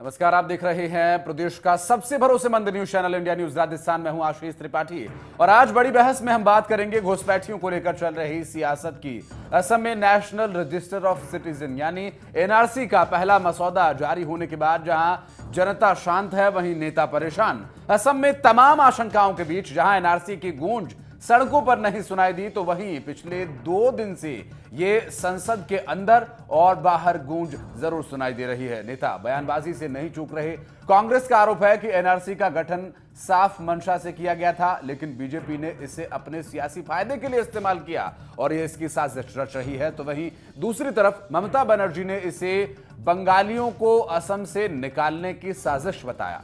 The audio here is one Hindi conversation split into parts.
नमस्कार आप देख रहे हैं प्रदेश का सबसे भरोसेमंद news channel India news Rajasthan में हूं आशीष त्रिपाठी और आज बड़ी बहस में हम बात करेंगे घुसपैठियों को लेकर चल रही सियासत की असम में नेशनल रजिस्टर ऑफ सिटीजन यानी एनआरसी का पहला मसौदा जारी होने के बाद जहां जनता शांत है वहीं नेता परेशान असम में तमाम आशंकाओं के बीच जहां एनआरसी की गूंज सड़कों पर नहीं सुनाई दी तो वहीं पिछले दो दिन से ये संसद के अंदर और बाहर गूंज जरूर सुनाई दे रही है नेता बयानबाजी से नहीं चूक रहे कांग्रेस का आरोप है कि एनआरसी का गठन साफ मंशा से किया गया था लेकिन बीजेपी ने इसे अपने सियासी फायदे के लिए इस्तेमाल किया और यह इसकी साजिश रच रही है तो वहीं दूसरी तरफ ममता बनर्जी ने इसे बंगालियों को असम से निकालने की साजिश बताया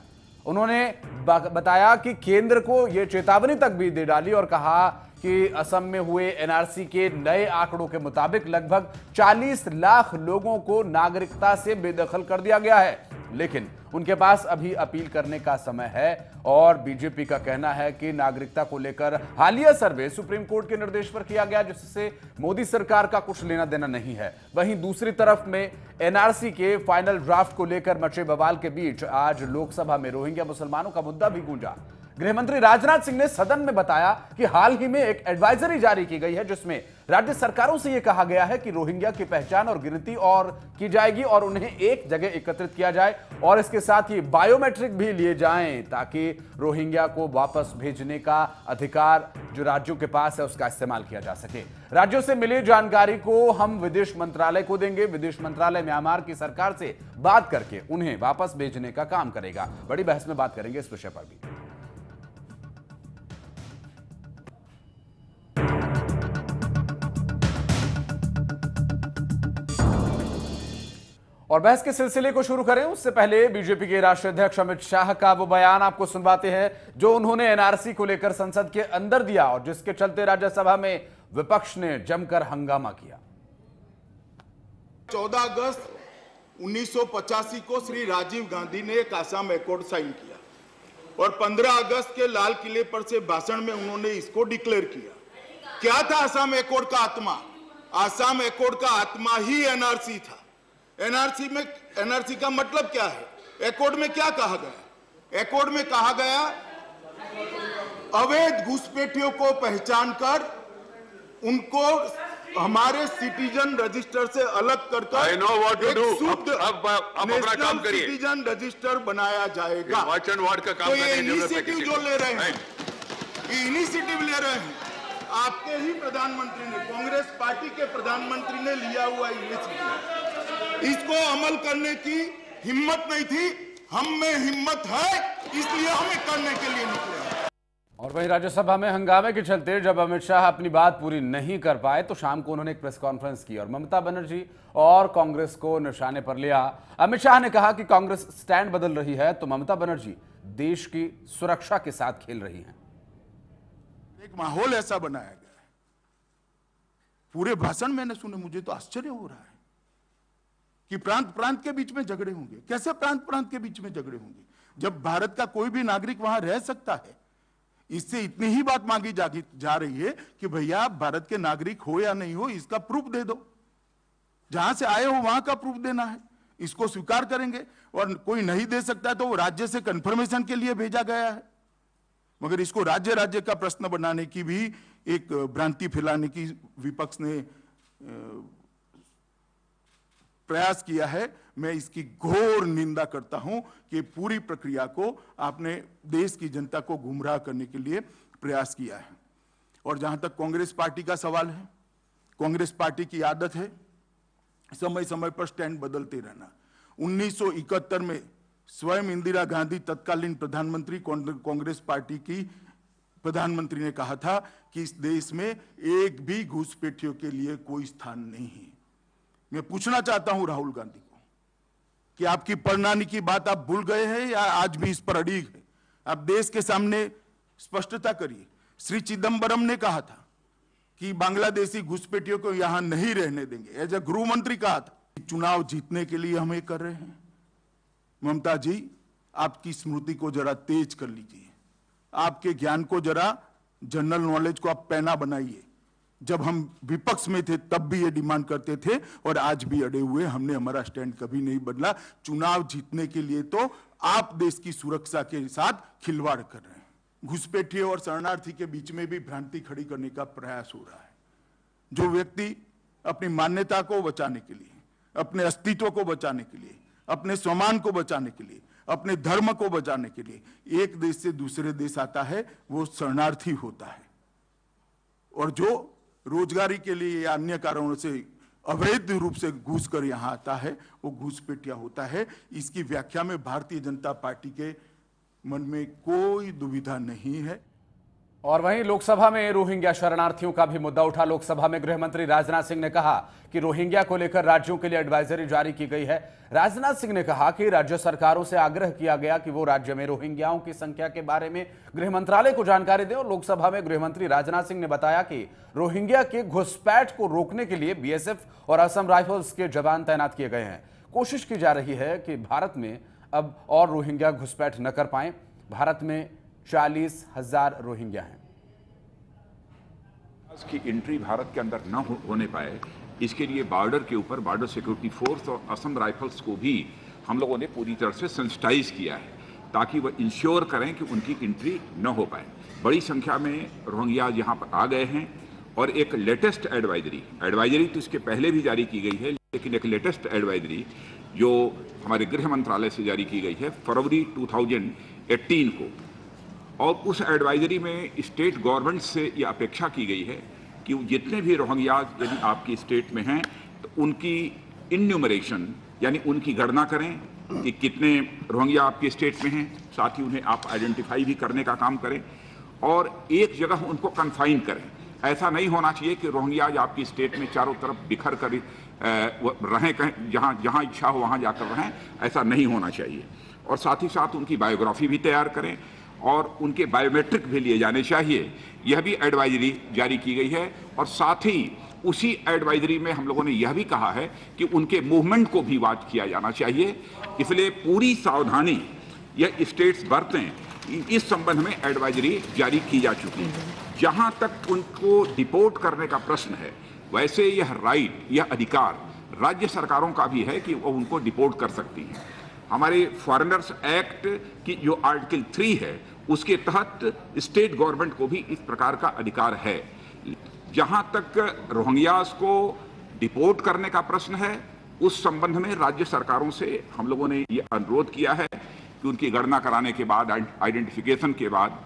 उन्होंने बताया कि केंद्र को यह चेतावनी तक भी दे डाली और कहा कि असम में हुए एनआरसी के नए आंकड़ों के मुताबिक लगभग 40 लाख लोगों को नागरिकता से बेदखल कर दिया गया है लेकिन उनके पास अभी अपील करने का समय है और बीजेपी का कहना है कि नागरिकता को लेकर हालिया सर्वे सुप्रीम कोर्ट के निर्देश पर किया गया जिससे मोदी सरकार का कुछ लेना देना नहीं है वहीं दूसरी तरफ में एनआरसी के फाइनल ड्राफ्ट को लेकर मचे बवाल के बीच आज लोकसभा में रोहिंग्या मुसलमानों का मुद्दा भी गूंजा गृहमंत्री राजनाथ सिंह ने सदन में बताया कि हाल ही में एक एडवाइजरी जारी की गई है जिसमें राज्य सरकारों से यह कहा गया है कि रोहिंग्या की पहचान और गिनती और की जाएगी और उन्हें एक जगह एकत्रित किया जाए और इसके साथ ही बायोमेट्रिक भी लिए जाएं ताकि रोहिंग्या को वापस भेजने का अधिकार जो राज्यों के पास है उसका इस्तेमाल किया जा सके राज्यों से मिली जानकारी को हम विदेश मंत्रालय को देंगे विदेश मंत्रालय म्यांमार की सरकार से बात करके उन्हें वापस भेजने का काम करेगा बड़ी बहस में बात करेंगे इस विषय पर भी और बहस के सिलसिले को शुरू करें उससे पहले बीजेपी के राष्ट्रीय अध्यक्ष अमित शाह का वो बयान आपको सुनवाते हैं जो उन्होंने एनआरसी को लेकर संसद के अंदर दिया और जिसके चलते राज्यसभा में विपक्ष ने जमकर हंगामा किया 14 अगस्त उन्नीस को श्री राजीव गांधी ने एक आसाम एकॉर्ड साइन किया और 15 अगस्त के लाल किले पर से भाषण में उन्होंने इसको डिक्लेयर किया क्या था आसाम एकॉर्ड का आत्मा आसाम एकॉर्ड का आत्मा ही एनआरसी था एनआरसी में एनआरसी का मतलब क्या है एकॉर्ड में क्या कहा गया एकॉर्ड में कहा गया अवैध घुसपैठियों को पहचान कर उनको हमारे सिटीजन रजिस्टर से अलग कर नो वॉट टू अब अब, अब अपना काम करिए सिटीजन रजिस्टर बनाया जाएगा वाच एंड वार्ड का काम तो इनिशिएटिव जो ले रहे हैं इनिशिएटिव ले रहे हैं आपके ही प्रधानमंत्री ने कांग्रेस पार्टी के प्रधानमंत्री ने लिया हुआ इनिशिएटिव इसको अमल करने की हिम्मत नहीं थी हम में हिम्मत है इसलिए हमें करने के लिए निकले और वहीं राज्यसभा में हंगामे के चलते जब अमित शाह अपनी बात पूरी नहीं कर पाए तो शाम को उन्होंने एक प्रेस कॉन्फ्रेंस की और ममता बनर्जी और कांग्रेस को निशाने पर लिया अमित शाह ने कहा कि कांग्रेस स्टैंड बदल रही है तो ममता बनर्जी देश की सुरक्षा के साथ खेल रही हैं एक माहौल ऐसा बनाया गया पूरे भाषण मैंने सुने मुझे तो आश्चर्य हो रहा है कि प्रांत प्रांत के बीच में झगड़े होंगे कैसे प्रांत प्रांत के बीच में झगड़े होंगे जब भारत का कोई भी नागरिक वहां रह सकता है इससे इतनी ही बात मांगी जा, जा रही है कि भैया भारत के नागरिक हो या नहीं हो इसका प्रूफ दे दो जहां से आए हो वहां का प्रूफ देना है इसको स्वीकार करेंगे और कोई नहीं दे सकता तो वो राज्य से कंफर्मेशन के लिए भेजा गया है मगर इसको राज्य राज्य का प्रश्न बनाने की भी एक भ्रांति फैलाने की विपक्ष ने प्रयास किया है मैं इसकी घोर निंदा करता हूं कि पूरी प्रक्रिया को आपने देश की जनता को गुमराह करने के लिए प्रयास किया है और जहां तक कांग्रेस पार्टी का सवाल है कांग्रेस पार्टी की आदत है समय समय पर स्टैंड बदलते रहना 1971 में स्वयं इंदिरा गांधी तत्कालीन प्रधानमंत्री कांग्रेस पार्टी की प्रधानमंत्री ने कहा था कि इस देश में एक भी घुसपैठियों के लिए कोई स्थान नहीं है मैं पूछना चाहता हूं राहुल गांधी को कि आपकी परनानी की बात आप भूल गए हैं या आज भी इस पर अड़ीग है आप देश के सामने स्पष्टता करिए श्री चिदम्बरम ने कहा था कि बांग्लादेशी घुसपैठियों को यहां नहीं रहने देंगे एज ए गृह मंत्री कहा था चुनाव जीतने के लिए हम ये कर रहे हैं ममता जी आपकी स्मृति को जरा तेज कर लीजिए आपके ज्ञान को जरा जनरल नॉलेज को आप पैना बनाइए जब हम विपक्ष में थे तब भी ये डिमांड करते थे और आज भी अड़े हुए हमने हमारा स्टैंड कभी नहीं बदला चुनाव जीतने के लिए तो आप देश की सुरक्षा के साथ खिलवाड़ कर रहे हैं घुसपैठिए और शरणार्थी के बीच में भी भ्रांति खड़ी करने का प्रयास हो रहा है जो व्यक्ति अपनी मान्यता को बचाने के लिए अपने अस्तित्व को बचाने के लिए अपने सम्मान को बचाने के लिए अपने धर्म को बचाने के लिए एक देश से दूसरे देश आता है वो शरणार्थी होता है और जो रोजगारी के लिए या अन्य कारणों से अवैध रूप से घूस कर यहाँ आता है वो घूसपेटिया होता है इसकी व्याख्या में भारतीय जनता पार्टी के मन में कोई दुविधा नहीं है और वहीं लोकसभा में रोहिंग्या शरणार्थियों का भी मुद्दा उठा लोकसभा में गृह मंत्री राजनाथ सिंह ने कहा कि रोहिंग्या को लेकर राज्यों के लिए एडवाइजरी जारी की गई है राजनाथ सिंह ने कहा कि राज्य सरकारों से आग्रह किया गया कि वो राज्य में रोहिंग्याओं की संख्या के बारे में गृह मंत्रालय को जानकारी दें और लोकसभा में गृह मंत्री राजनाथ सिंह ने बताया कि रोहिंग्या के घुसपैठ को रोकने के लिए बी और असम राइफल्स के जवान तैनात किए गए हैं कोशिश की जा रही है कि भारत में अब और रोहिंग्या घुसपैठ न कर पाए भारत में चालीस हजार रोहिंग्या हैं की एंट्री भारत के अंदर न हो, होने पाए इसके लिए बॉर्डर के ऊपर बॉर्डर सिक्योरिटी फोर्स और असम राइफल्स को भी हम लोगों ने पूरी तरह से सेंसिटाइज किया है ताकि वह इंश्योर करें कि उनकी एंट्री न हो पाए बड़ी संख्या में रोहिंग्या यहाँ पर आ गए हैं और एक लेटेस्ट एडवाइजरी एडवाइजरी तो इसके पहले भी जारी की गई है लेकिन एक लेटेस्ट एडवाइजरी जो हमारे गृह मंत्रालय से जारी की गई है फरवरी 2018 को और उस एडवाइजरी में स्टेट गवर्नमेंट से ये अपेक्षा की गई है कि जितने भी रोहंग्याज यदि आपकी स्टेट में हैं तो उनकी इन्यूमरेशन यानी उनकी गणना करें कि कितने रोहंग्या आपके स्टेट में हैं साथ ही उन्हें आप आइडेंटिफाई भी करने का काम करें और एक जगह उनको कन्फाइन करें ऐसा नहीं होना चाहिए कि रोहंग्याज आपकी स्टेट में चारों तरफ बिखर कर रहें कहें जहाँ जहाँ इच्छा हो वहाँ जाकर रहें ऐसा नहीं होना चाहिए और साथ ही साथ उनकी बायोग्राफी भी तैयार करें और उनके बायोमेट्रिक भी लिए जाने चाहिए यह भी एडवाइजरी जारी की गई है और साथ ही उसी एडवाइजरी में हम लोगों ने यह भी कहा है कि उनके मूवमेंट को भी वाच किया जाना चाहिए इसलिए पूरी सावधानी यह स्टेट्स बरतें इस संबंध में एडवाइजरी जारी की जा चुकी है जहाँ तक उनको डिपोर्ट करने का प्रश्न है वैसे यह राइट यह अधिकार राज्य सरकारों का भी है कि वो उनको डिपोर्ट कर सकती हैं हमारे फॉरेनर्स एक्ट की जो आर्टिकल थ्री है उसके तहत स्टेट गवर्नमेंट को भी इस प्रकार का अधिकार है जहां तक रोहिंग्यास को डिपोर्ट करने का प्रश्न है उस संबंध में राज्य सरकारों से हम लोगों ने यह अनुरोध किया है कि उनकी गणना कराने के बाद आइडेंटिफिकेशन के बाद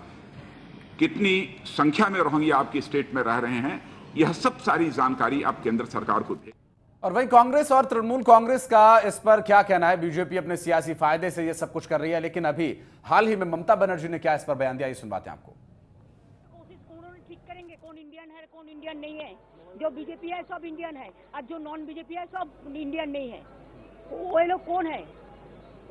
कितनी संख्या में रोहिंग्या आपकी स्टेट में रह रहे हैं यह सब सारी जानकारी आप केंद्र सरकार को दें और वही कांग्रेस और तृणमूल कांग्रेस का इस पर क्या कहना है बीजेपी अपने सियासी फायदे से ये सब कुछ कर रही है लेकिन अभी हाल ही में ममता बनर्जी ने क्या इस पर बयान दिया ये सुनवाते हैं आपको कौन इंडियन है कौन इंडियन नहीं है जो बीजेपी है सब इंडियन है और जो नॉन बीजेपी है सब इंडियन नहीं है वो लोग कौन है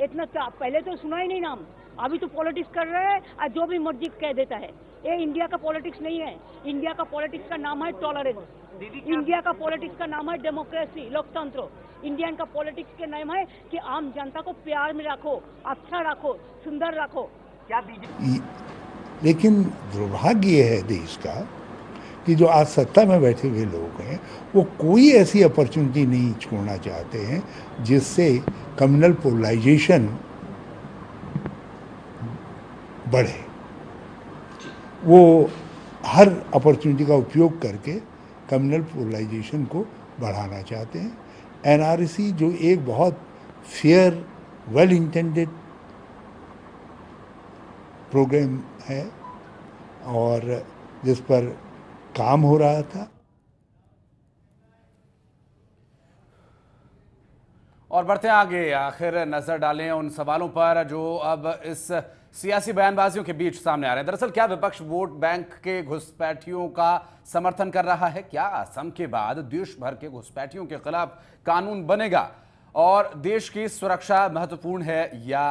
इतना तो पहले तो सुना ही नहीं नाम अभी तो पॉलिटिक्स कर रहे हैं और जो भी मर्जी कह देता है ये इंडिया का पॉलिटिक्स नहीं है इंडिया का पॉलिटिक्स का नाम है टॉलरेंस इंडिया का पॉलिटिक्स का नाम है डेमोक्रेसी लोकतंत्र इंडियन का पॉलिटिक्स के नाम है कि आम जनता को प्यार में रखो अच्छा रखो सुंदर रखो क्या बीजेपी लेकिन दुर्भाग्य है देश का कि जो आज सत्ता में बैठे हुए लोग हैं वो कोई ऐसी अपॉर्चुनिटी नहीं छोड़ना चाहते हैं जिससे कम्युनल पोलराइजेशन बढ़े वो हर अपॉर्चुनिटी का उपयोग करके कम्युनल पोलराइजेशन को बढ़ाना चाहते हैं एनआरसी जो एक बहुत फेयर वेल इंटेंडेड प्रोग्राम है और जिस पर काम हो रहा था और बढ़ते आगे आखिर नज़र डालें उन सवालों पर जो अब इस सियासी बयानबाजियों के बीच सामने आ रहे हैं दरअसल क्या विपक्ष वोट बैंक के घुसपैठियों का समर्थन कर रहा है क्या असम के बाद देश भर के घुसपैठियों के खिलाफ कानून बनेगा और देश की सुरक्षा महत्वपूर्ण है या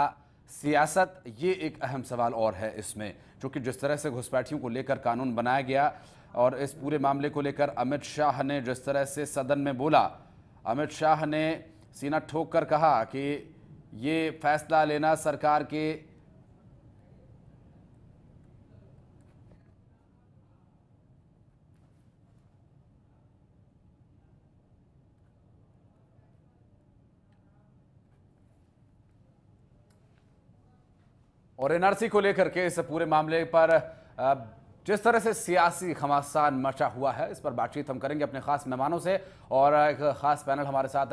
सियासत ये एक अहम सवाल और है इसमें क्योंकि जिस तरह से घुसपैठियों को लेकर कानून बनाया गया और इस पूरे मामले को लेकर अमित शाह ने जिस तरह से सदन में बोला अमित शाह ने सीना ठोक कर कहा कि ये फैसला लेना सरकार के और एनआरसी को लेकर के इस पूरे मामले पर जिस तरह से सियासी खमासान मचा हुआ है इस पर बातचीत हम करेंगे अपने खास मेहमानों से और एक खास पैनल हमारे साथ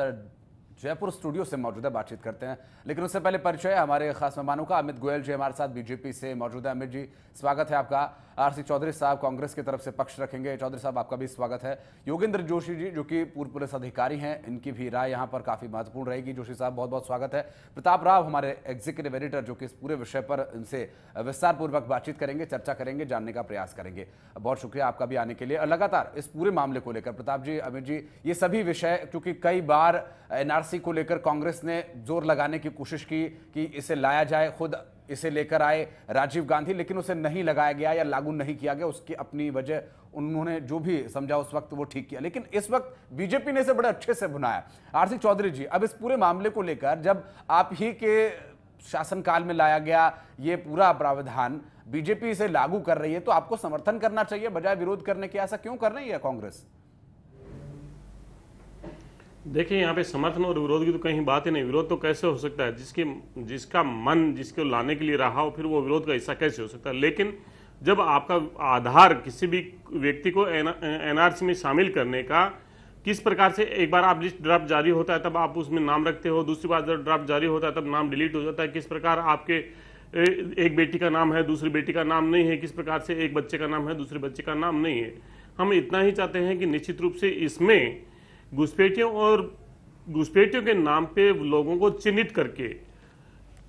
जयपुर स्टूडियो से मौजूद है बातचीत करते हैं लेकिन उससे पहले परिचय हमारे खास मेहमानों का अमित गोयल जी हमारे साथ बीजेपी से मौजूद है अमित जी स्वागत है आपका आर सी चौधरी साहब कांग्रेस की तरफ से पक्ष रखेंगे चौधरी साहब आपका भी स्वागत है योगेंद्र जोशी जी जो कि पूर्व पुलिस अधिकारी हैं इनकी भी राय यहाँ पर काफी महत्वपूर्ण रहेगी जोशी साहब बहुत बहुत स्वागत है प्रताप राव हमारे एग्जीक्यूटिव एडिटर जो कि इस पूरे विषय पर इनसे विस्तार पूर्वक बातचीत करेंगे चर्चा करेंगे जानने का प्रयास करेंगे बहुत शुक्रिया आपका भी आने के लिए और लगातार इस पूरे मामले को लेकर प्रताप जी अमित जी ये सभी विषय क्योंकि कई बार एनआरसी को लेकर कांग्रेस ने जोर लगाने की कोशिश की कि इसे लाया जाए खुद इसे लेकर आए राजीव गांधी लेकिन उसे नहीं लगाया गया या लागू नहीं किया गया उसकी अपनी वजह उन्होंने जो भी समझा उस वक्त वो ठीक किया लेकिन इस वक्त बीजेपी ने इसे बड़े अच्छे से भुनाया आरसी चौधरी जी अब इस पूरे मामले को लेकर जब आप ही के शासनकाल में लाया गया ये पूरा प्रावधान बीजेपी इसे लागू कर रही है तो आपको समर्थन करना चाहिए बजाय विरोध करने के ऐसा क्यों कर रही है कांग्रेस देखिए यहाँ पे समर्थन और विरोध की तो कहीं बात ही नहीं विरोध तो कैसे हो सकता है जिसके जिसका मन जिसको लाने के लिए रहा हो फिर वो विरोध का हिस्सा कैसे हो सकता है लेकिन जब आपका आधार किसी भी व्यक्ति को एनआरसी में शामिल करने का किस प्रकार से एक बार आप लिस्ट ड्राफ्ट जारी होता है तब आप उसमें नाम रखते हो दूसरी बार जब ड्राफ्ट जारी होता है तब नाम डिलीट हो जाता है किस प्रकार आपके एक बेटी का नाम है दूसरी बेटी का नाम नहीं है किस प्रकार से एक बच्चे का नाम है दूसरे बच्चे का नाम नहीं है हम इतना ही चाहते हैं कि निश्चित रूप से इसमें घुसपैठियों और घुसपैठियों के नाम पे लोगों को चिन्हित करके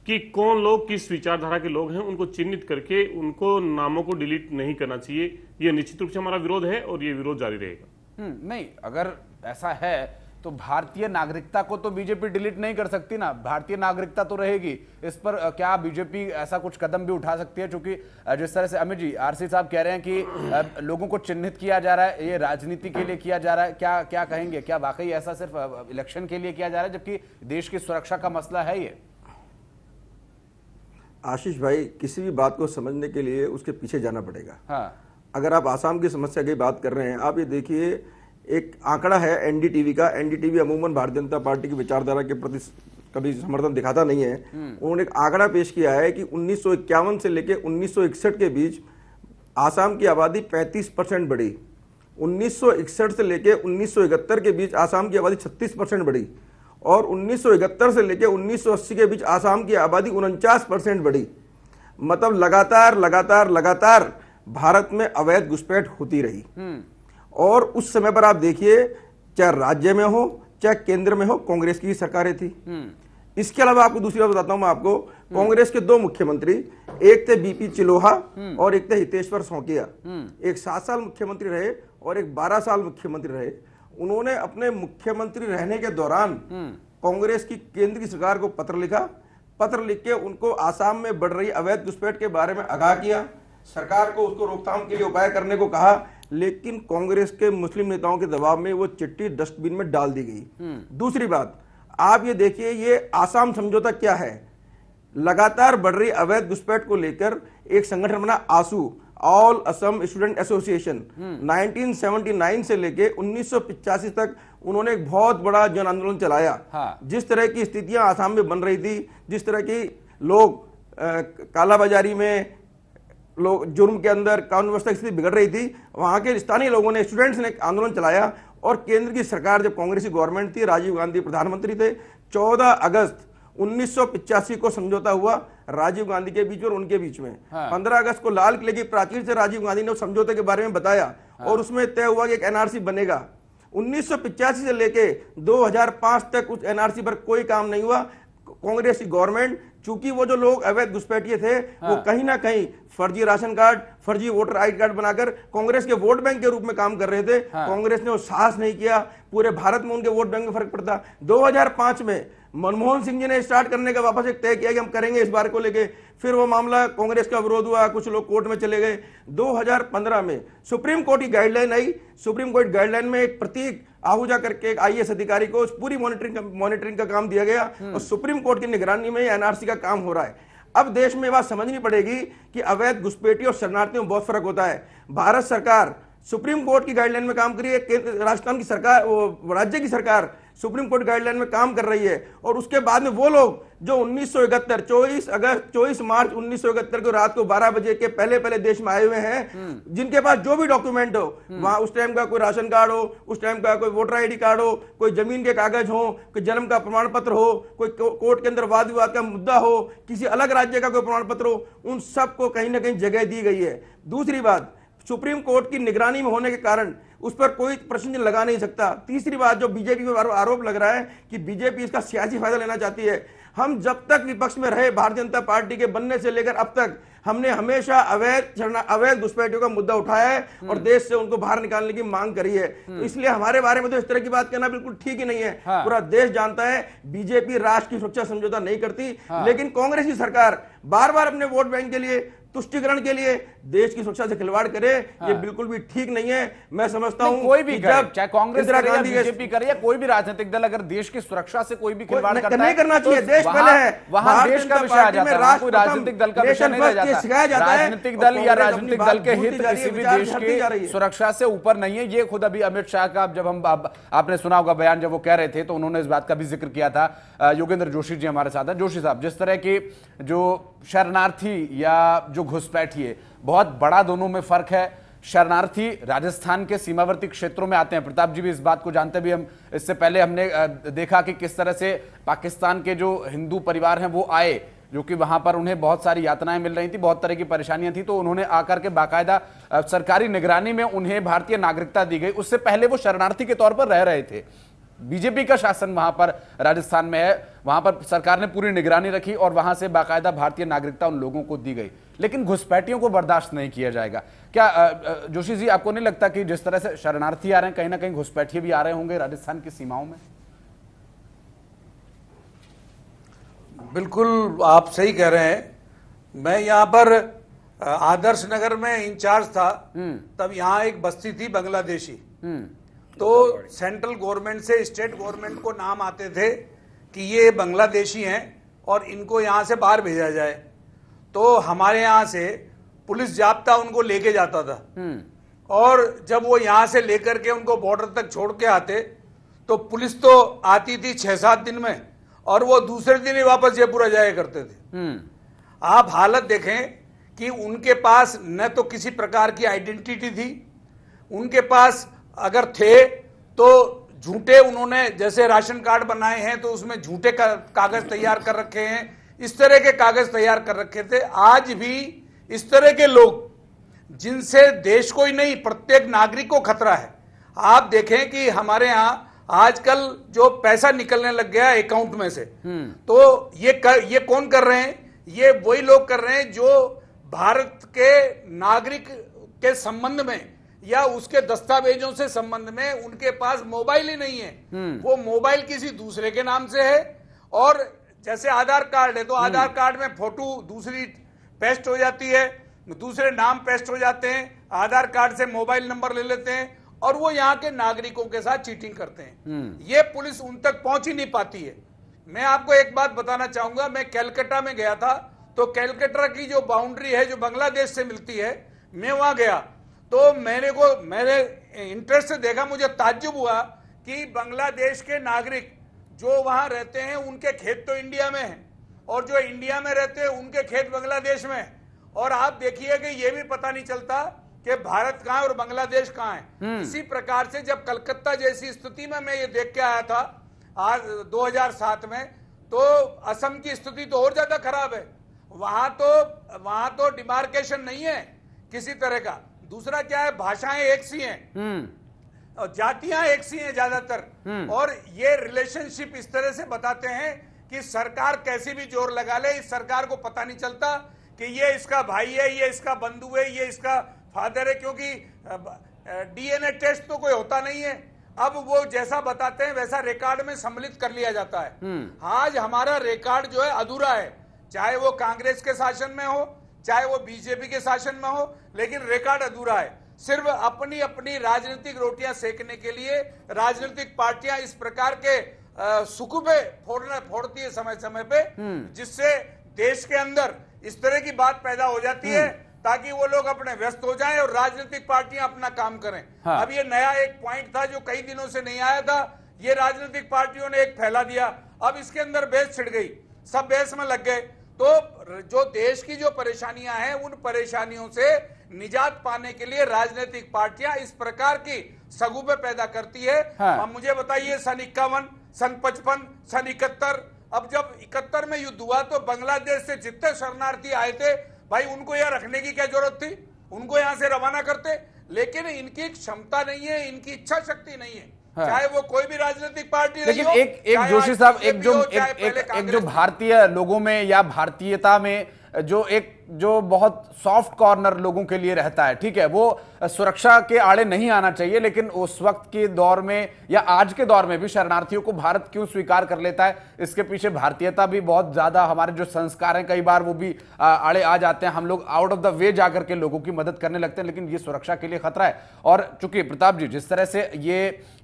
कि कौन लोग किस विचारधारा के लोग हैं उनको चिन्हित करके उनको नामों को डिलीट नहीं करना चाहिए यह निश्चित रूप से हमारा विरोध है और ये विरोध जारी रहेगा हम्म, नहीं अगर ऐसा है तो भारतीय नागरिकता को तो बीजेपी डिलीट नहीं कर सकती ना भारतीय नागरिकता तो रहेगी इस पर क्या बीजेपी ऐसा कुछ कदम भी उठा सकती है क्योंकि जिस तरह से अमित जी आरसी साहब कह रहे हैं कि लोगों को चिन्हित किया जा रहा है ये राजनीति के लिए किया जा रहा है क्या क्या कहेंगे क्या वाकई ऐसा सिर्फ इलेक्शन के लिए किया जा रहा है जबकि देश की सुरक्षा का मसला है ये आशीष भाई किसी भी बात को समझने के लिए उसके पीछे जाना पड़ेगा हाँ अगर आप आसाम की समस्या की बात कर रहे हैं आप ये देखिए एक आंकड़ा है एनडीटीवी का एनडीटीवी अमूमन भारतीय जनता पार्टी की विचारधारा के प्रति कभी समर्थन दिखाता नहीं है हम्म। उन्होंने एक आंकड़ा पेश किया है कि उन्नीस से लेकर उन्नीस के बीच आसाम की आबादी 35 परसेंट बढ़ी उन्नीस से लेकर उन्नीस के बीच आसाम की आबादी 36 परसेंट बढ़ी और 1971 से लेकर 1980 के बीच आसाम की आबादी उनचास परसेंट बढ़ी मतलब लगातार लगातार लगातार भारत में अवैध घुसपैठ होती रही हम्म। और उस समय पर आप देखिए चाहे राज्य में हो चाहे केंद्र में हो कांग्रेस की सरकारें थी हम्म। इसके अलावा आपको दूसरी बात बताता हूं मैं आपको हम्म। कांग्रेस के दो मुख्यमंत्री एक थे बीपी चिलोहा हम्म। और एक थे हितेश्वर सौकिया एक सात साल मुख्यमंत्री रहे और एक बारह साल मुख्यमंत्री रहे उन्होंने अपने मुख्यमंत्री रहने के दौरान कांग्रेस की केंद्रीय सरकार को पत्र लिखा पत्र लिख के उनको आसाम में बढ़ रही अवैध घुसपैठ के बारे में आगाह किया सरकार को उसको रोकथाम के लिए उपाय करने को कहा लेकिन कांग्रेस के मुस्लिम नेताओं के दबाव में वो चिट्ठी डस्टबिन में डाल दी गई हम्म। दूसरी बात आप ये देखिए ये आसाम समझौता क्या है लगातार बढ़ रही अवैध घुसपैठ को लेकर एक संगठन बना AASU all Assam student association 1979 हम्म। से लेके 1985 तक उन्होंने एक बहुत बड़ा जन आंदोलन चलाया हाँ। जिस तरह की स्थितियां आसाम में बन रही थी जिस तरह की लोग कालाबाजारी में लोग जुर्म के अंदर कानून व्यवस्था की स्थिति बिगड़ रही थी वहाँ के स्थानीय लोगों ने स्टूडेंट्स ने आंदोलन चलाया और केंद्र की सरकार जब कांग्रेस की गवर्नमेंट थी राजीव गांधी प्रधानमंत्री थे 14 अगस्त उन्नीस को समझौता हुआ राजीव गांधी के बीच और उनके बीच में हाँ। पंद्रह हाँ। अगस्त को लाल किले की प्राचीर से राजीव गांधी ने समझौते के बारे में बताया हाँ। और उसमें तय हुआ कि एक एनआरसी बनेगा उन्नीस से लेके 2005 तक उस एनआरसी पर कोई काम नहीं हुआ कांग्रेस की गवर्नमेंट चूंकि वो जो लोग अवैध घुसपैठिए थे हाँ। वो कहीं ना कहीं फर्जी राशन कार्ड फर्जी वोटर आई कार्ड बनाकर कांग्रेस के वोट बैंक के रूप में काम कर रहे थे हाँ। कांग्रेस ने वो साहस नहीं किया पूरे भारत में उनके वोट बैंक में फर्क पड़ता 2005 में मनमोहन सिंह जी ने स्टार्ट करने का वापस एक तय किया कि हम करेंगे इस बार को लेके फिर वो मामला कांग्रेस का विरोध हुआ कुछ लोग कोर्ट में चले गए 2015 में सुप्रीम कोर्ट की गाइडलाइन आई सुप्रीम कोर्ट गाइडलाइन में एक प्रतीक आहूजा करके एक आईएएस अधिकारी को पूरी मॉनिटरिंग मॉनिटरिंग का, काम दिया गया हम्म। और सुप्रीम कोर्ट की निगरानी में एनआरसी का काम हो रहा है अब देश में बात समझनी पड़ेगी कि अवैध घुसपेटी और शरणार्थियों में बहुत फर्क होता है भारत सरकार सुप्रीम कोर्ट की गाइडलाइन में काम करिए राजस्थान की सरकार राज्य की सरकार सुप्रीम कोर्ट गाइडलाइन में काम कर रही है और उसके बाद में वो लोग जो उन्नीस सौ इकहत्तर चौबीस अगस्त चौबीस मार्च उन्नीस सौ इकहत्तर को रात को बारह बजे के पहले पहले देश में आए हुए हैं हम्म। जिनके पास जो भी डॉक्यूमेंट हो हम्म। वहां उस टाइम का कोई राशन कार्ड हो उस टाइम का कोई वोटर आईडी कार्ड हो कोई जमीन के कागज हो कोई जन्म का प्रमाण पत्र हो कोई कोर्ट के अंदर वाद विवाद का मुद्दा हो किसी अलग राज्य का कोई प्रमाण पत्र हो उन सबको कहीं ना कहीं जगह दी गई है दूसरी बात सुप्रीम कोर्ट की निगरानी में होने के कारण उस पर कोई प्रश्न लगा नहीं सकता तीसरी बात जो बीजेपी पर आरोप लग रहा है कि बीजेपी इसका सियासी फायदा लेना चाहती है हम जब तक विपक्ष में रहे भारतीय जनता पार्टी के बनने से लेकर अब तक हमने हमेशा अवैध अवैध घुसपैठियों का मुद्दा उठाया है और हम्म। देश से उनको बाहर निकालने की मांग करी है तो हम्म। इसलिए हमारे बारे में तो इस तरह की बात करना बिल्कुल ठीक ही नहीं है हाँ। पूरा देश जानता है बीजेपी राष्ट्र की सुरक्षा समझौता नहीं करती हाँ। लेकिन कांग्रेस की सरकार बार बार अपने वोट बैंक के लिए तुष्टिकरण के लिए देश की सुरक्षा से खिलवाड़ करे हाँ। ये बिल्कुल भी ठीक नहीं है मैं समझता हूँ कोई भी चाहे कांग्रेस बीजेपी करे या कोई भी राजनीतिक दल अगर देश की सुरक्षा से कोई भी खिलवाड़ करता नहीं करना तो चाहिए देश पहले है वहां देश का विषय आ जाता है कोई राजनीतिक दल का विषय नहीं जाता है राजनीतिक दल या राजनीतिक दल के हित किसी भी देश की सुरक्षा से ऊपर नहीं है ये खुद अभी अमित शाह का जब हम आपने सुना होगा बयान जब वो कह रहे थे तो उन्होंने इस बात का भी जिक्र किया था योगेंद्र जोशी जी हमारे साथ हैं जोशी साहब जिस तरह की जो शरणार्थी या जो घुसपैठिए बहुत बड़ा दोनों में फर्क है शरणार्थी राजस्थान के सीमावर्ती क्षेत्रों में आते हैं प्रताप जी भी इस बात को जानते भी हम इससे पहले हमने देखा कि किस तरह से पाकिस्तान के जो हिंदू परिवार हैं वो आए जो कि वहां पर उन्हें बहुत सारी यातनाएं मिल रही थी बहुत तरह की परेशानियां थी तो उन्होंने आकर के बाकायदा सरकारी निगरानी में उन्हें भारतीय नागरिकता दी गई उससे पहले वो शरणार्थी के तौर पर रह रहे थे बीजेपी का शासन वहां पर राजस्थान में है वहां पर सरकार ने पूरी निगरानी रखी और वहां से बाकायदा भारतीय नागरिकता उन लोगों को दी गई लेकिन घुसपैठियों को बर्दाश्त नहीं किया जाएगा क्या जोशी जी आपको नहीं लगता कि जिस तरह से शरणार्थी आ रहे हैं कहीं ना कहीं घुसपैठिए भी आ रहे होंगे राजस्थान की सीमाओं में बिल्कुल आप सही कह रहे हैं मैं यहां पर आदर्श नगर में इंचार्ज था हम्म। तब यहां एक बस्ती थी बांग्लादेशी हम्म। तो सेंट्रल गवर्नमेंट से स्टेट गवर्नमेंट को नाम आते थे कि ये बांग्लादेशी हैं और इनको यहाँ से बाहर भेजा जाए तो हमारे यहाँ से पुलिस जाप्ता उनको लेके जाता था हम्म। और जब वो यहाँ से लेकर के उनको बॉर्डर तक छोड़ के आते तो पुलिस तो आती थी छह सात दिन में और वो दूसरे दिन ही वापस जयपुर आ जाया करते थे हम्म। आप हालत देखें कि उनके पास न तो किसी प्रकार की आइडेंटिटी थी उनके पास अगर थे तो झूठे उन्होंने जैसे राशन कार्ड बनाए हैं तो उसमें झूठे का, कागज तैयार कर रखे हैं इस तरह के कागज तैयार कर रखे थे आज भी इस तरह के लोग जिनसे देश को ही नहीं प्रत्येक नागरिक को खतरा है आप देखें कि हमारे यहां आजकल जो पैसा निकलने लग गया अकाउंट में से हम्म। तो ये कर, ये कौन कर रहे हैं ये वही लोग कर रहे हैं जो भारत के नागरिक के संबंध में या उसके दस्तावेजों से संबंध में उनके पास मोबाइल ही नहीं है हम्म। वो मोबाइल किसी दूसरे के नाम से है और जैसे आधार कार्ड है तो हम्म। आधार कार्ड में फोटो दूसरी पेस्ट हो जाती है दूसरे नाम पेस्ट हो जाते हैं आधार कार्ड से मोबाइल नंबर ले लेते हैं और वो यहाँ के नागरिकों के साथ चीटिंग करते हैं हम्म। ये पुलिस उन तक पहुंच ही नहीं पाती है मैं आपको एक बात बताना चाहूंगा मैं कैलकटा में गया था तो कैलकटा की जो बाउंड्री है जो बांग्लादेश से मिलती है मैं वहां गया तो मेरे को मेरे इंटरेस्ट से देखा मुझे ताज्जुब हुआ कि बांग्लादेश के नागरिक जो वहां रहते हैं उनके खेत तो इंडिया में हैं और जो इंडिया में रहते हैं उनके खेत बांग्लादेश में है और आप देखिए कि ये भी पता नहीं चलता कि भारत कहाँ है और बांग्लादेश कहाँ है हम्म। इसी प्रकार से जब कलकत्ता जैसी स्थिति में मैं ये देख के आया था आज 2007 में तो असम की स्थिति तो और ज्यादा खराब है वहां तो वहां तो डिमार्केशन नहीं है किसी तरह का दूसरा क्या है भाषाएं एक सी हैं हम्म। और जातियां एक सी हैं ज्यादातर हम्म। और ये रिलेशनशिप इस तरह से बताते हैं कि सरकार कैसी भी जोर लगा ले इस सरकार को पता नहीं चलता कि ये इसका भाई है ये इसका बंधु है ये इसका फादर है क्योंकि डीएनए टेस्ट तो कोई होता नहीं है अब वो जैसा बताते हैं वैसा रिकॉर्ड में सम्मिलित कर लिया जाता है हम्म। आज हमारा रिकॉर्ड जो है अधूरा है चाहे वो कांग्रेस के शासन में हो चाहे वो बीजेपी के शासन में हो लेकिन रिकॉर्ड अधूरा है सिर्फ अपनी अपनी राजनीतिक रोटियां सेकने के लिए राजनीतिक पार्टियां इस प्रकार के सुकुबे फोड़ना फोड़ती है समय समय पे हम्म। जिससे देश के अंदर इस तरह की बात पैदा हो जाती है हम्म। ताकि वो लोग अपने व्यस्त हो जाएं और राजनीतिक पार्टियां अपना काम करें हाँ। अब ये नया एक पॉइंट था जो कई दिनों से नहीं आया था ये राजनीतिक पार्टियों ने एक फैला दिया अब इसके अंदर बेस छिड़ गई सब बेस में लग गए तो जो देश की जो परेशानियां हैं उन परेशानियों से निजात पाने के लिए राजनीतिक पार्टियां इस प्रकार की सगुबे पैदा करती है हाँ। मुझे बताइए सन इक्यावन सन पचपन सन इकहत्तर अब जब इकहत्तर में युद्ध हुआ तो बांग्लादेश से जितने शरणार्थी आए थे भाई उनको यहाँ रखने की क्या जरूरत थी उनको यहाँ से रवाना करते लेकिन इनकी क्षमता नहीं है इनकी इच्छा शक्ति नहीं है हाँ। चाहे वो कोई भी राजनीतिक पार्टी लेकिन एक एक जोशी साहब एक जो एक, एक, एक जो भारतीय लोगों में या भारतीयता में जो एक जो बहुत सॉफ्ट कॉर्नर लोगों के लिए रहता है ठीक है वो सुरक्षा के आड़े नहीं आना चाहिए लेकिन उस वक्त के दौर में या आज के दौर में भी शरणार्थियों को भारत क्यों स्वीकार कर लेता है इसके पीछे भारतीयता भी बहुत ज़्यादा हमारे जो संस्कार हैं कई बार वो भी आड़े आ जाते हैं हम लोग आउट ऑफ द वे जा के लोगों की मदद करने लगते हैं लेकिन ये सुरक्षा के लिए खतरा है और चूंकि प्रताप जी जिस तरह से ये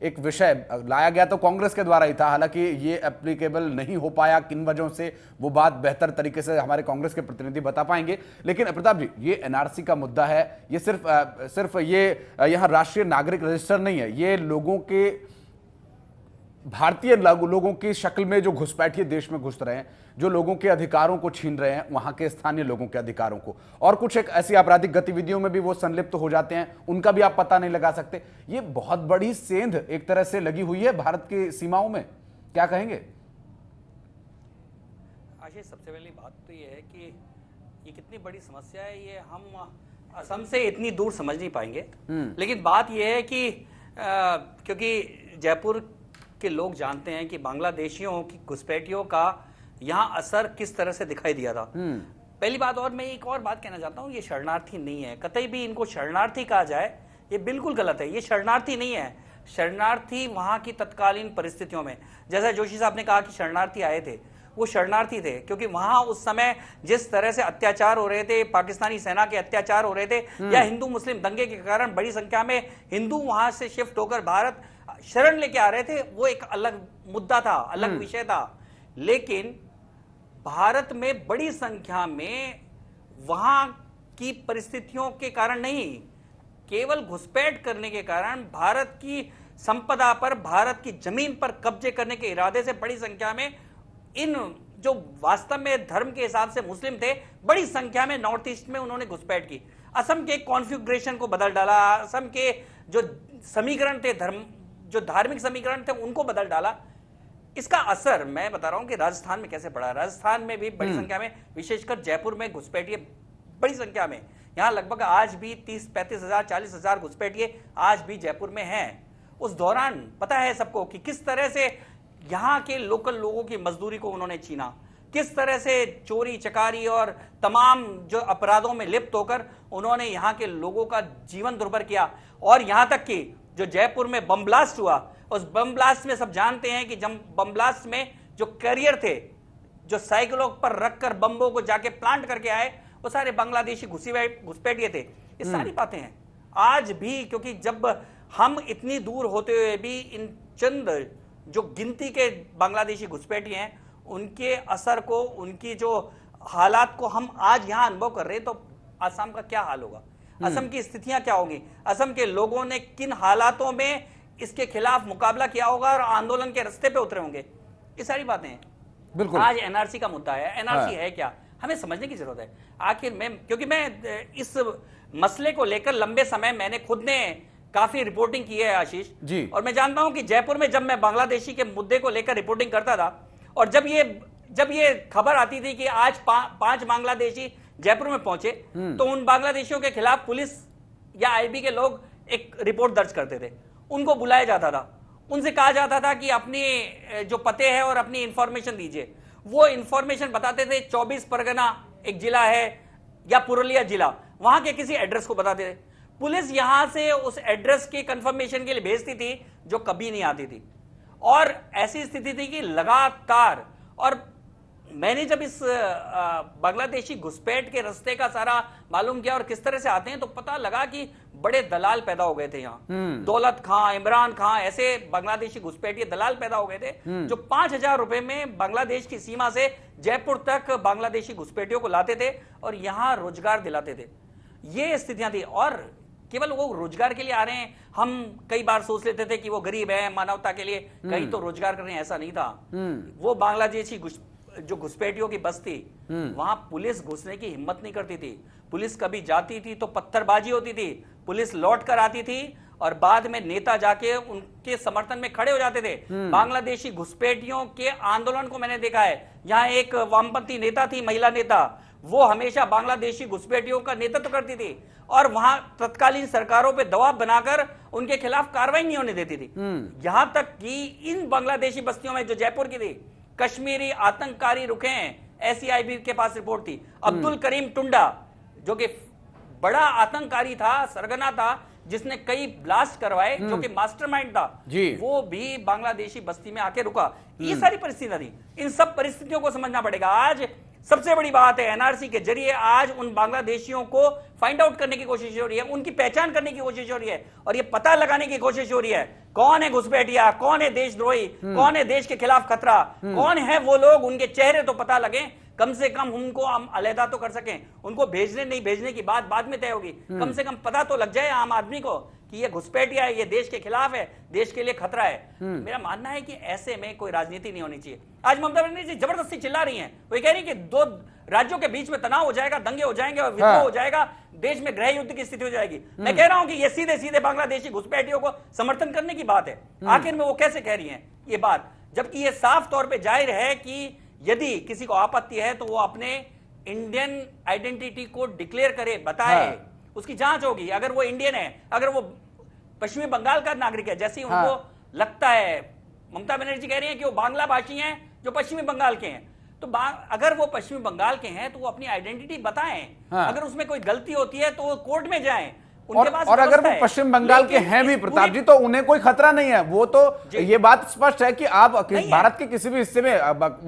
एक विषय लाया गया तो कांग्रेस के द्वारा ही था हालांकि ये एप्लीकेबल नहीं हो पाया किन वजहों से वो बात बेहतर तरीके से हमारे कांग्रेस के प्रतिनिधि बता पाएंगे लेकिन प्रताप जी ये एनआरसी का मुद्दा है ये सिर्फ आ, सिर्फ ये यहाँ राष्ट्रीय नागरिक रजिस्टर नहीं है ये लोगों के भारतीय लोगों की शक्ल में जो घुसपैठिए देश में घुस रहे हैं जो लोगों के अधिकारों को छीन रहे हैं वहां के स्थानीय लोगों के अधिकारों को और कुछ एक ऐसी आपराधिक गतिविधियों में भी वो संलिप्त तो हो जाते हैं उनका भी आप पता नहीं लगा सकते ये बहुत बड़ी सेंध एक तरह से लगी हुई है भारत की सीमाओं में क्या कहेंगे आशीष सबसे पहली बात इतनी बड़ी समस्या है ये हम असम से इतनी दूर समझ नहीं पाएंगे हम्म। लेकिन बात यह है कि आ, क्योंकि जयपुर के लोग जानते हैं कि बांग्लादेशियों की घुसपैठियों का यहाँ असर किस तरह से दिखाई दिया था हम्म। पहली बात और मैं एक और बात कहना चाहता हूँ ये शरणार्थी नहीं है कतई भी इनको शरणार्थी कहा जाए ये बिल्कुल गलत है ये शरणार्थी नहीं है शरणार्थी वहां की तत्कालीन परिस्थितियों में जैसा जोशी साहब ने कहा कि शरणार्थी आए थे वो शरणार्थी थे क्योंकि वहां उस समय जिस तरह से अत्याचार हो रहे थे पाकिस्तानी सेना के अत्याचार हो रहे थे हम्म। या हिंदू मुस्लिम दंगे के कारण बड़ी संख्या में हिंदू वहां से शिफ्ट होकर भारत शरण लेके आ रहे थे वो एक अलग मुद्दा था अलग हम्म। विषय था लेकिन भारत में बड़ी संख्या में वहां की परिस्थितियों के कारण नहीं केवल घुसपैठ करने के कारण भारत की संपदा पर भारत की जमीन पर कब्जे करने के इरादे से बड़ी संख्या में इन जो वास्तव में धर्म के हिसाब से मुस्लिम थे बड़ी संख्या में नॉर्थ ईस्ट में उन्होंने घुसपैठ की असम के कॉन्फ्यूग्रेशन को बदल डाला असम के जो समीकरण थे धर्म जो धार्मिक समीकरण थे उनको बदल डाला इसका असर मैं बता रहा हूं कि राजस्थान में कैसे पड़ा राजस्थान में भी बड़ी हम्म। संख्या में विशेषकर जयपुर में घुसपैठिए बड़ी संख्या में यहां लगभग आज भी तीस पैंतीस हजार चालीस हजार घुसपैठिए आज भी जयपुर में हैं उस दौरान पता है सबको कि किस तरह से यहाँ के लोकल लोगों की मजदूरी को उन्होंने छीना किस तरह से चोरी चकारी और तमाम जो अपराधों में लिप्त होकर उन्होंने यहाँ के लोगों का जीवन दुर्भर किया और यहाँ तक कि जो जयपुर में बम ब्लास्ट हुआ उस बम ब्लास्ट में सब जानते हैं कि जब बम ब्लास्ट में जो करियर थे जो साइकिलों पर रखकर बम्बों को जाके प्लांट करके आए वो सारे बांग्लादेशी घुसी घुसपैठिए थे ये हम्म। सारी बातें हैं आज भी क्योंकि जब हम इतनी दूर होते हुए भी इन चंद जो गिनती के बांग्लादेशी घुसपैठी हैं उनके असर को उनकी जो हालात को हम आज यहाँ अनुभव कर रहे हैं तो असम का क्या हाल होगा हम्म। असम की स्थितियां क्या होंगी असम के लोगों ने किन हालातों में इसके खिलाफ मुकाबला किया होगा और आंदोलन के रस्ते पे उतरे होंगे ये सारी बातें हैं बिल्कुल आज एनआरसी का मुद्दा है एनआरसी हाँ। है क्या हमें समझने की जरूरत है आखिर मैं क्योंकि मैं इस मसले को लेकर लंबे समय मैंने खुद ने काफी रिपोर्टिंग की है आशीष जी और मैं जानता हूं कि जयपुर में जब मैं बांग्लादेशी के मुद्दे को लेकर रिपोर्टिंग करता था और जब ये जब ये खबर आती थी कि आज पा, पांच बांग्लादेशी जयपुर में पहुंचे हम्म। तो उन बांग्लादेशियों के खिलाफ पुलिस या आईबी के लोग एक रिपोर्ट दर्ज करते थे उनको बुलाया जाता था उनसे कहा जाता था कि अपने जो पते है और अपनी इंफॉर्मेशन दीजिए वो इंफॉर्मेशन बताते थे चौबीस परगना एक जिला है या पुरुलिया जिला वहां के किसी एड्रेस को बताते थे पुलिस यहां से उस एड्रेस के कंफर्मेशन के लिए भेजती थी जो कभी नहीं आती थी और ऐसी स्थिति थी कि लगातार और मैंने जब इस बांग्लादेशी घुसपैठ के रस्ते का सारा मालूम किया और किस तरह से आते हैं तो पता लगा कि बड़े दलाल पैदा हो गए थे यहाँ हम्म। दौलत खां इमरान खां ऐसे बांग्लादेशी घुसपैठिए दलाल पैदा हो गए थे हम्म। जो पांच हजार रुपए में बांग्लादेश की सीमा से जयपुर तक बांग्लादेशी घुसपैठियों को लाते थे और यहाँ रोजगार दिलाते थे ये स्थितियां थी और केवल वो रोजगार के लिए आ रहे हैं हम कई बार सोच लेते थे कि वो गरीब है मानवता के लिए हम्म। कहीं तो रोजगार कर रहे हैं ऐसा नहीं था हम्म। वो बांग्लादेशी जो घुसपैठियों की बस थी हम्म। वहां पुलिस घुसने की हिम्मत नहीं करती थी पुलिस कभी जाती थी तो पत्थरबाजी होती थी पुलिस लौट कर आती थी और बाद में नेता जाके उनके समर्थन में खड़े हो जाते थे बांग्लादेशी घुसपैठियों के आंदोलन को मैंने देखा है यहाँ एक वामपंथी नेता थी महिला नेता वो हमेशा बांग्लादेशी घुसपैठियों का नेतृत्व करती थी और वहां तत्कालीन सरकारों पे दबाव बनाकर उनके खिलाफ कार्रवाई नहीं होने देती थी हम्म। यहां तक कि इन बांग्लादेशी बस्तियों में जो जयपुर की थी कश्मीरी आतंकारी रुके हैं एसीआईबी के पास रिपोर्ट थी अब्दुल हम्म। करीम टुंडा जो कि बड़ा आतंकारी था सरगना था जिसने कई ब्लास्ट करवाए जो हम्म। कि मास्टरमाइंड था वो भी बांग्लादेशी बस्ती में आके रुका ये सारी परिस्थितियां थी इन सब परिस्थितियों को समझना पड़ेगा आज सबसे बड़ी बात है एनआरसी के जरिए आज उन बांग्लादेशियों को फाइंड आउट करने की कोशिश हो रही है उनकी पहचान करने की कोशिश हो रही है और ये पता लगाने की कोशिश हो रही है कौन है घुसपैठिया कौन है देशद्रोही हम्म। कौन है देश के खिलाफ खतरा हम्म। कौन है वो लोग उनके चेहरे तो पता लगे कम से कम उनको हम अलहदा तो कर सकें उनको भेजने नहीं भेजने की बात बाद में तय होगी हम्म। कम से कम पता तो लग जाए आम आदमी को कि ये घुसपैठिया है ये देश के खिलाफ है देश के लिए खतरा है हम्म। मेरा मानना है कि ऐसे में कोई राजनीति नहीं होनी चाहिए आज ममता बनर्जी जबरदस्ती चिल्ला रही हैं वो कह रही कि दो राज्यों के बीच में तनाव हो जाएगा दंगे हो जाएंगे और विद्रोह हाँ। हो जाएगा देश में गृह युद्ध की स्थिति हो जाएगी हम्म। मैं कह रहा हूं कि ये सीधे सीधे बांग्लादेशी घुसपैठियों को समर्थन करने की बात है आखिर में वो कैसे कह रही है ये बात जबकि ये साफ तौर पर जाहिर है कि यदि किसी को आपत्ति है तो वो अपने इंडियन आइडेंटिटी को डिक्लेयर करे बताए हाँ। उसकी जांच होगी अगर वो इंडियन है अगर वो पश्चिमी बंगाल का नागरिक है जैसे हाँ। उनको लगता है ममता बनर्जी कह रही है कि वो बांग्ला भाषी है जो पश्चिमी बंगाल के हैं तो अगर वो पश्चिमी बंगाल के हैं तो वो अपनी आइडेंटिटी बताएं हाँ। अगर उसमें कोई गलती होती है तो वो कोर्ट में जाएं और, और अगर वो पश्चिम बंगाल के हैं भी प्रताप जी तो उन्हें कोई खतरा नहीं है वो तो ये बात स्पष्ट है कि आप भारत के किसी भी हिस्से में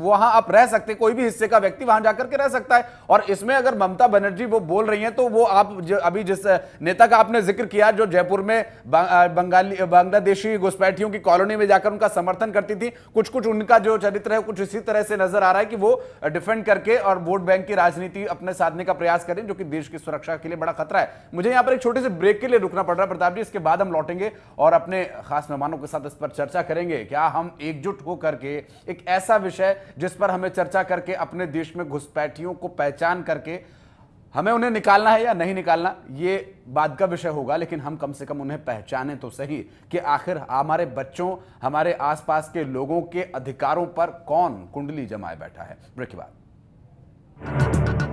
वहां आप रह सकते कोई भी हिस्से का व्यक्ति वहां जाकर के रह सकता है और इसमें अगर ममता बनर्जी वो बोल रही हैं तो वो आप अभी जिस नेता का आपने जिक्र किया जो जयपुर में बंगाली बांग्लादेशी घुसपैठियों की कॉलोनी में जाकर उनका समर्थन करती थी कुछ कुछ उनका जो चरित्र है कुछ इसी तरह से नजर आ रहा है कि वो डिफेंड करके और वोट बैंक की राजनीति अपने साधने का प्रयास करें जो कि देश की सुरक्षा के लिए बड़ा खतरा है मुझे यहाँ पर एक छोटी सी से ब्रेक के लिए रुकना पड़ रहा है प्रताप जी इसके बाद हम लौटेंगे और अपने खास मेहमानों के साथ इस पर चर्चा करेंगे क्या हम एकजुट होकर के एक ऐसा विषय जिस पर हमें चर्चा करके अपने देश में घुसपैठियों को पहचान करके हमें उन्हें निकालना है या नहीं निकालना ये बात का विषय होगा लेकिन हम कम से कम उन्हें पहचाने तो सही कि आखिर हमारे बच्चों हमारे आसपास के लोगों के अधिकारों पर कौन कुंडली जमाए बैठा है ब्रेक के बाद